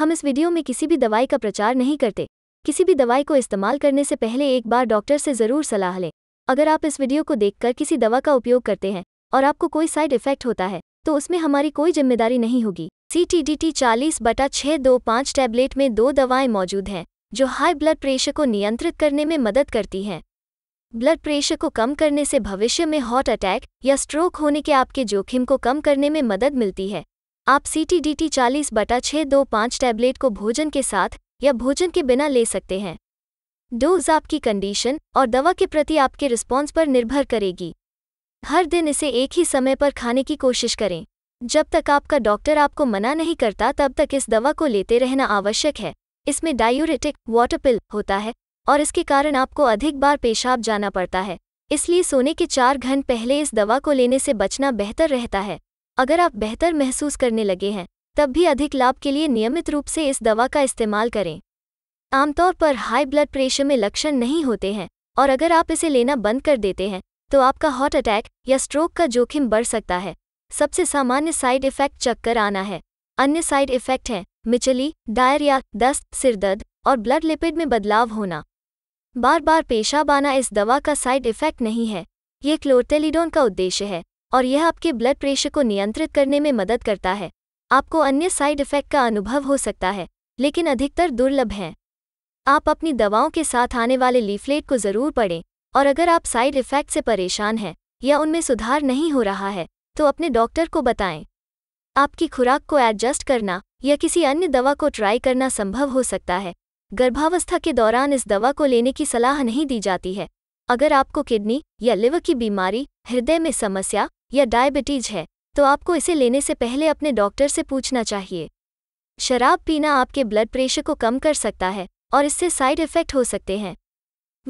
हम इस वीडियो में किसी भी दवाई का प्रचार नहीं करते किसी भी दवाई को इस्तेमाल करने से पहले एक बार डॉक्टर से ज़रूर सलाह लें अगर आप इस वीडियो को देखकर किसी दवा का उपयोग करते हैं और आपको कोई साइड इफेक्ट होता है तो उसमें हमारी कोई जिम्मेदारी नहीं होगी सी टी डी टी चालीस बटा छः दो पाँच टैबलेट में दो दवाएं मौजूद हैं जो हाई ब्लड प्रेशर को नियंत्रित करने में मदद करती हैं ब्लड प्रेशर को कम करने से भविष्य में हार्ट अटैक या स्ट्रोक होने के आपके जोखिम को कम करने में मदद मिलती है आप सी टी डी टी चालीस बटा छः दो पाँच टैबलेट को भोजन के साथ या भोजन के बिना ले सकते हैं डोज आपकी कंडीशन और दवा के प्रति आपके रिस्पॉन्स पर निर्भर करेगी हर दिन इसे एक ही समय पर खाने की कोशिश करें जब तक आपका डॉक्टर आपको मना नहीं करता तब तक इस दवा को लेते रहना आवश्यक है इसमें डायूरेटिक वाटर पिल होता है और इसके कारण आपको अधिक बार पेशाब जाना पड़ता है इसलिए सोने के चार घंटे पहले इस दवा को लेने से बचना बेहतर रहता है अगर आप बेहतर महसूस करने लगे हैं तब भी अधिक लाभ के लिए नियमित रूप से इस दवा का इस्तेमाल करें आमतौर पर हाई ब्लड प्रेशर में लक्षण नहीं होते हैं और अगर आप इसे लेना बंद कर देते हैं तो आपका हार्ट अटैक या स्ट्रोक का जोखिम बढ़ सकता है सबसे सामान्य साइड इफेक्ट चक्कर आना है अन्य साइड इफेक्ट हैं मिचली डायरिया दस्त सिरदर्द और ब्लड लिपिड में बदलाव होना बार बार पेशाब आना इस दवा का साइड इफेक्ट नहीं है ये क्लोरटेलिडोन का उद्देश्य है और यह आपके ब्लड प्रेशर को नियंत्रित करने में मदद करता है आपको अन्य साइड इफेक्ट का अनुभव हो सकता है लेकिन अधिकतर दुर्लभ हैं आप अपनी दवाओं के साथ आने वाले लीफलेट को ज़रूर पढ़ें और अगर आप साइड इफेक्ट से परेशान हैं या उनमें सुधार नहीं हो रहा है तो अपने डॉक्टर को बताएं आपकी खुराक को एडजस्ट करना या किसी अन्य दवा को ट्राई करना संभव हो सकता है गर्भावस्था के दौरान इस दवा को लेने की सलाह नहीं दी जाती है अगर आपको किडनी या लिवर की बीमारी हृदय में समस्या या डायबिटीज है तो आपको इसे लेने से पहले अपने डॉक्टर से पूछना चाहिए शराब पीना आपके ब्लड प्रेशर को कम कर सकता है और इससे साइड इफ़ेक्ट हो सकते हैं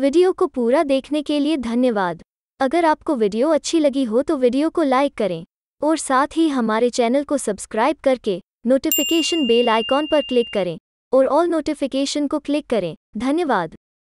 वीडियो को पूरा देखने के लिए धन्यवाद अगर आपको वीडियो अच्छी लगी हो तो वीडियो को लाइक करें और साथ ही हमारे चैनल को सब्सक्राइब करके नोटिफिकेशन बेल आइकॉन पर क्लिक करें और ऑल नोटिफिकेशन को क्लिक करें धन्यवाद